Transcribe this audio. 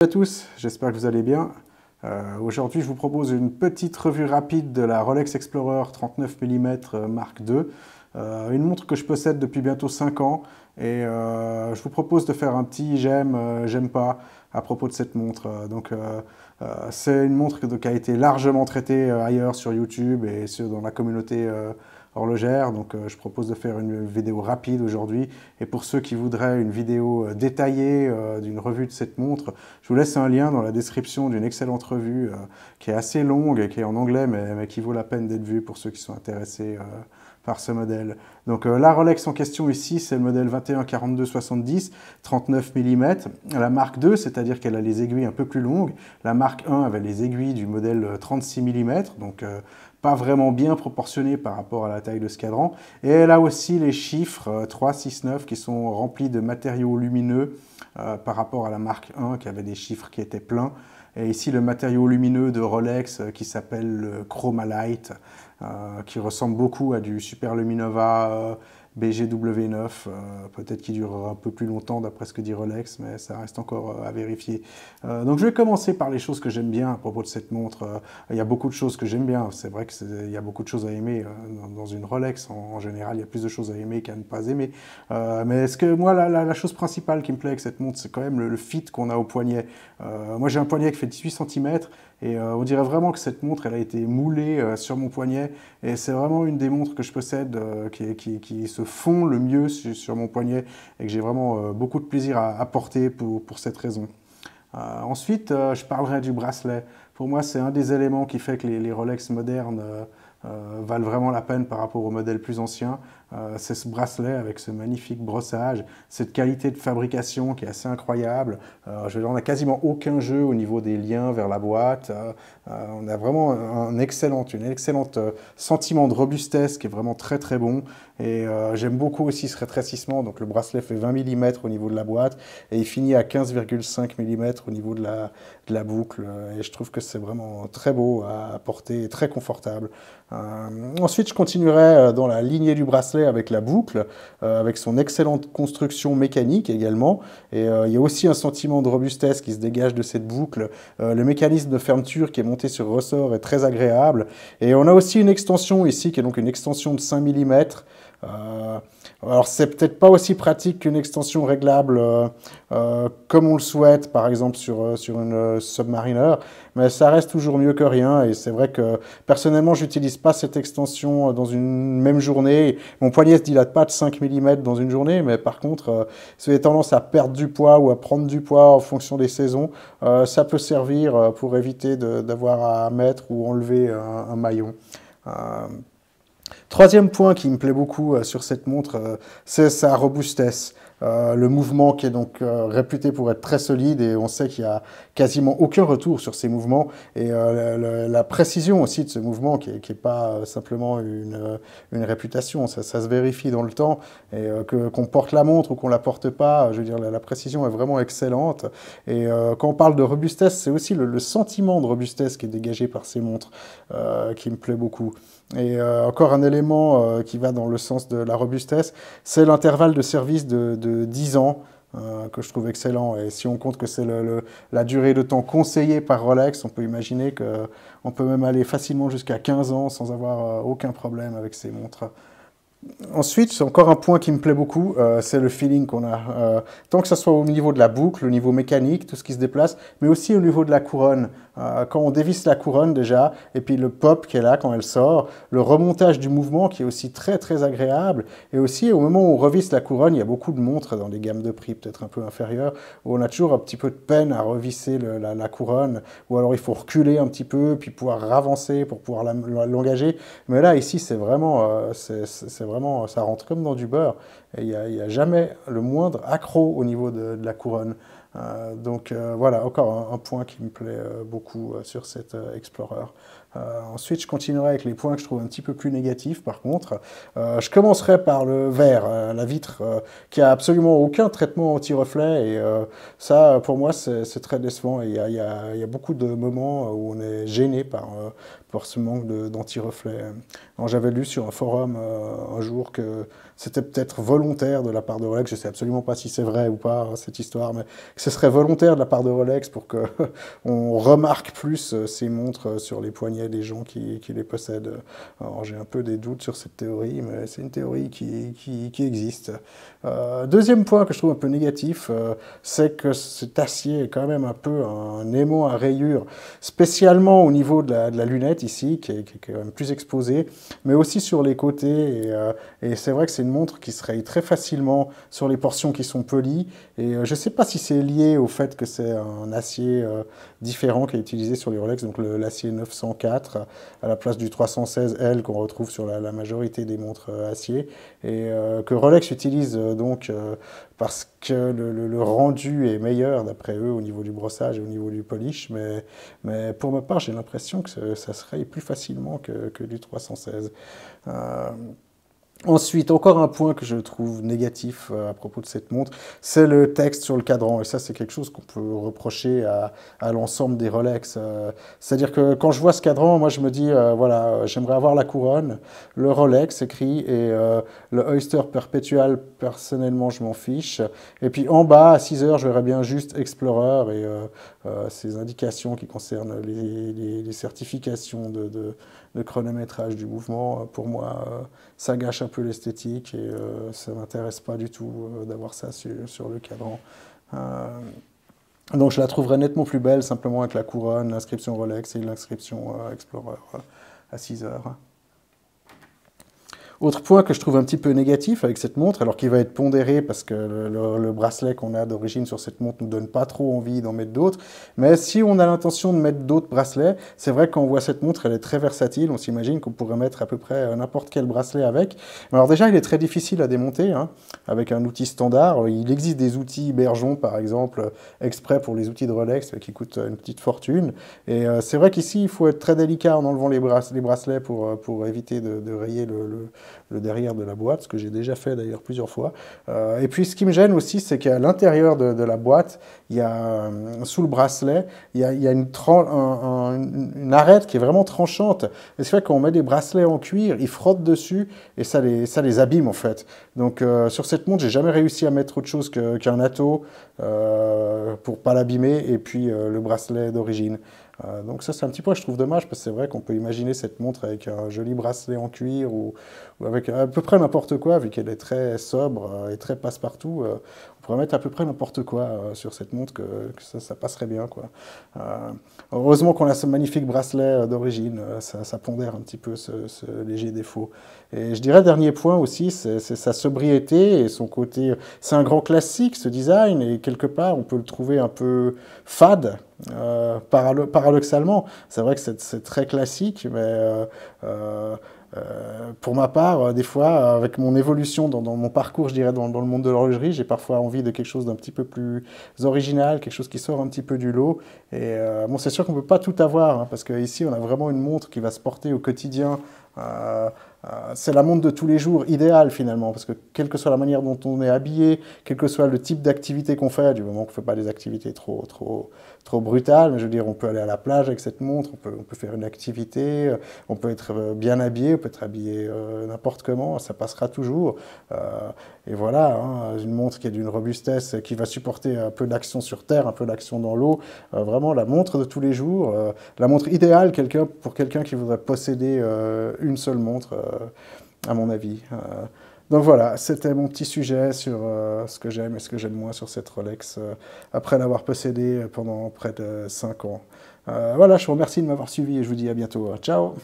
Bonjour à tous, j'espère que vous allez bien. Euh, aujourd'hui, je vous propose une petite revue rapide de la Rolex Explorer 39 mm euh, Mark II, euh, une montre que je possède depuis bientôt 5 ans. Et je vous propose de faire un petit j'aime, j'aime pas à propos de cette montre. Donc, c'est une montre qui a été largement traitée ailleurs sur YouTube et dans la communauté horlogère. Donc euh, je propose de faire une vidéo rapide aujourd'hui. Et pour ceux qui voudraient une vidéo euh, détaillée euh, d'une revue de cette montre, je vous laisse un lien dans la description d'une excellente revue qui est assez longue et qui est en anglais, mais, qui vaut la peine d'être vue pour ceux qui sont intéressés par ce modèle. Donc la Rolex en question ici, c'est le modèle 214270, 39 mm. La marque 2, c'est-à-dire qu'elle a les aiguilles un peu plus longues. La marque 1 avait les aiguilles du modèle 36 mm, donc pas vraiment bien proportionné par rapport à la taille de ce cadran. Et là aussi les chiffres 3, 6, 9 qui sont remplis de matériaux lumineux euh, par rapport à la marque 1 qui avait des chiffres qui étaient pleins. Et ici, le matériau lumineux de Rolex euh, qui s'appelle le Chromalight, euh, qui ressemble beaucoup à du Super Luminova BGW9, euh, peut-être qu'il durera un peu plus longtemps d'après ce que dit Rolex, mais ça reste encore euh, à vérifier. Euh, donc je vais commencer par les choses que j'aime bien à propos de cette montre. Il y a beaucoup de choses que j'aime bien, c'est vrai qu'il y a beaucoup de choses à aimer dans, une Rolex. En, général, il y a plus de choses à aimer qu'à ne pas aimer. mais est-ce que moi, la, chose principale qui me plaît avec cette montre, c'est quand même le, le fit qu'on a au poignet. moi j'ai un poignet qui fait 18 cm, et euh, on dirait vraiment que cette montre, elle a été moulée euh, sur mon poignet. Et c'est vraiment une des montres que je possède euh, qui, se fond le mieux sur mon poignet et que j'ai vraiment beaucoup de plaisir à, à porter pour, cette raison. ensuite, je parlerai du bracelet. Pour moi, c'est un des éléments qui fait que les, les Rolex modernes valent vraiment la peine par rapport aux modèles plus anciens. Euh, c'est ce bracelet avec ce magnifique brossage, cette qualité de fabrication qui est assez incroyable. Euh, je on n'a quasiment aucun jeu au niveau des liens vers la boîte. Euh, on a vraiment un excellent, une excellente sentiment de robustesse qui est vraiment très très bon. Et j'aime beaucoup aussi ce rétrécissement. Donc le bracelet fait 20 mm au niveau de la boîte et il finit à 15,5 mm au niveau de la, de la boucle. Et je trouve que c'est vraiment très beau à porter et très confortable. ensuite, je continuerai dans la lignée du bracelet avec la boucle, euh, avec son excellente construction mécanique également. Et euh, il y a aussi un sentiment de robustesse qui se dégage de cette boucle. Euh, le mécanisme de fermeture qui est monté sur ressort est très agréable. Et on a aussi une extension ici qui est donc une extension de 5 mm. Alors c'est peut-être pas aussi pratique qu'une extension réglable euh, euh comme on le souhaite, par exemple sur, euh, sur une euh, Submariner, mais ça reste toujours mieux que rien. Et c'est vrai que personnellement, j'utilise pas cette extension dans une même journée. Mon poignet se dilate pas de 5 mm dans une journée, mais par contre, si vous avez tendance à perdre du poids ou à prendre du poids en fonction des saisons, ça peut servir pour éviter d'avoir à mettre ou enlever un, un maillon. Troisième point qui me plaît beaucoup euh, sur cette montre, euh, c'est sa robustesse. Euh, le mouvement qui est donc euh, réputé pour être très solide et on sait qu'il y a quasiment aucun retour sur ces mouvements et euh, la précision aussi de ce mouvement qui n'est pas simplement une, une réputation, ça, ça, se vérifie dans le temps et que qu'on porte la montre ou qu'on la porte pas, je veux dire la, précision est vraiment excellente et quand on parle de robustesse, c'est aussi le, sentiment de robustesse qui est dégagé par ces montres qui me plaît beaucoup. Et encore un élément qui va dans le sens de la robustesse, c'est l'intervalle de service de 10 ans euh, que je trouve excellent. Et si on compte que c'est la durée de temps conseillée par Rolex, on peut imaginer qu'on peut même aller facilement jusqu'à 15 ans sans avoir euh, aucun problème avec ces montres. Ensuite, c'est encore un point qui me plaît beaucoup, euh, c'est le feeling qu'on a. Euh, tant que ce soit au niveau de la boucle, au niveau mécanique, tout ce qui se déplace, mais aussi au niveau de la couronne. Euh, quand on dévisse la couronne déjà, et puis le pop qui est là quand elle sort, le remontage du mouvement qui est aussi très très agréable, et aussi au moment où on revisse la couronne, il y a beaucoup de montres dans des gammes de prix peut-être un peu inférieures, où on a toujours un petit peu de peine à revisser la, la, couronne, ou alors il faut reculer un petit peu, puis pouvoir avancer pour pouvoir l'engager. Mais là, ici, c'est vraiment, c'est vraiment ça rentre comme dans du beurre. Et il n'y a, jamais le moindre accro au niveau de, la couronne. Euh, donc euh, voilà, encore un, un, point qui me plaît euh, beaucoup sur cet Explorer. Euh, ensuite, je continuerai avec les points que je trouve un petit peu plus négatifs, par contre. Euh, je commencerai par le verre, euh, la vitre, qui a absolument aucun traitement anti-reflet. Et ça, pour moi, c'est très décevant. Il y, a beaucoup de moments où on est gêné par, ce manque d'anti-reflet. J'avais lu sur un forum un jour que c'était peut-être volontaire de la part de Rolex, je ne sais absolument pas si c'est vrai ou pas, hein, cette histoire, mais que ce serait volontaire de la part de Rolex pour qu'on remarque plus ces montres sur les poignets a des gens qui, les possèdent. Alors j'ai un peu des doutes sur cette théorie, mais c'est une théorie qui, qui, existe. Euh, deuxième point que je trouve un peu négatif, euh, c'est que cet acier est quand même un peu un aimant à rayures, spécialement au niveau de la, lunette ici, qui est, quand même plus exposée, mais aussi sur les côtés. Et, euh, et c'est vrai que c'est une montre qui se raye très facilement sur les portions qui sont polies. Et je ne sais pas si c'est lié au fait que c'est un acier différent qui est utilisé sur les Rolex, donc l'acier 904 à la place du 316L qu'on retrouve sur la, majorité des montres euh, acier, et euh, que Rolex utilise euh, donc parce que le, rendu est meilleur d'après eux au niveau du brossage et au niveau du polish, mais, mais pour ma part j'ai l'impression que ça se raye plus facilement que, que du 316. Ensuite, encore un point que je trouve négatif euh, à propos de cette montre, c'est le texte sur le cadran. Et ça, c'est quelque chose qu'on peut reprocher à, à l'ensemble des Rolex. Euh, c'est-à-dire que quand je vois ce cadran, moi, je me dis, euh, voilà, j'aimerais avoir la couronne, le Rolex écrit et le Oyster Perpetual, personnellement, je m'en fiche. Et puis en bas, à 6 heures, je verrais bien juste Explorer et ces indications qui concernent les, les, les certifications de, de le chronométrage du mouvement. Euh, pour moi, euh, ça gâche un peu l'esthétique et euh, ça m'intéresse pas du tout d'avoir ça sur, sur, le cadran. donc je la trouverais nettement plus belle simplement avec la couronne, l'inscription Rolex et l'inscription Explorer à 6 heures. Autre point que je trouve un petit peu négatif avec cette montre, alors qu'il va être pondéré parce que le, bracelet qu'on a d'origine sur cette montre ne nous donne pas trop envie d'en mettre d'autres, mais si on a l'intention de mettre d'autres bracelets, c'est vrai qu'on voit cette montre, elle est très versatile, on s'imagine qu'on pourrait mettre à peu près euh, n'importe quel bracelet avec. Alors déjà, il est très difficile à démonter hein, avec un outil standard. Euh, il existe des outils Bergeon, par exemple, euh, exprès pour les outils de Rolex qui coûtent une petite fortune. Et c'est vrai qu'ici, il faut être très délicat en enlevant les, bracelets pour, pour éviter de, rayer le le derrière de la boîte, ce que j'ai déjà fait d'ailleurs plusieurs fois. Euh, et puis ce qui me gêne aussi, c'est qu'à l'intérieur de, la boîte, il y a, euh, sous le bracelet, il y a, une, arête qui est vraiment tranchante. Et c'est quand qu'on met des bracelets en cuir, ils frottent dessus et ça les, abîme en fait. Donc euh, sur cette montre, j'ai jamais réussi à mettre autre chose qu'un ato euh, pour pas l'abîmer et puis le bracelet d'origine. Euh, donc ça, c'est un petit que je trouve dommage, parce que c'est vrai qu'on peut imaginer cette montre avec un joli bracelet en cuir ou, avec à peu près n'importe quoi, vu qu'elle est très sobre euh, et très passe-partout. Euh, on pourrait mettre à peu près n'importe quoi sur cette montre, que, ça, ça, passerait bien. Quoi. heureusement qu'on a ce magnifique bracelet d'origine, ça, ça, pondère un petit peu ce, ce, léger défaut. Et je dirais, dernier point aussi, c'est sa sobriété et son côté... C'est un grand classique, ce design, et quelque part, on peut le trouver un peu fade, euh, paradoxalement, c'est vrai que c'est très classique, mais euh, euh, pour ma part, des fois, avec mon évolution dans, mon parcours, je dirais, dans, le monde de l'horlogerie, j'ai parfois envie de quelque chose d'un petit peu plus original, quelque chose qui sort un petit peu du lot. Et bon, c'est sûr qu'on ne peut pas tout avoir, hein, parce parce qu'ici, on a vraiment une montre qui va se porter au quotidien. Euh, c'est la montre de tous les jours idéale finalement, parce que quelle que soit la manière dont on est habillé, quel que soit le type d'activité qu'on fait, du moment qu'on ne fait pas des activités trop, brutales, mais je veux dire, on peut aller à la plage avec cette montre, on peut, faire une activité, euh, on peut être euh, bien habillé, on peut être habillé n'importe comment, ça passera toujours. et voilà, hein, une montre qui est d'une robustesse, qui va supporter un peu d'action sur terre, un peu d'action dans l'eau, vraiment la montre de tous les jours, la montre idéale quelqu'un, pour quelqu'un qui voudrait posséder une seule montre euh, à mon avis. Euh, donc voilà, c'était mon petit sujet sur euh, ce que j'aime et ce que j'aime moins sur cette Rolex, après l'avoir possédée pendant près de 5 ans. voilà, je vous remercie de m'avoir suivi et je vous dis à bientôt. Ciao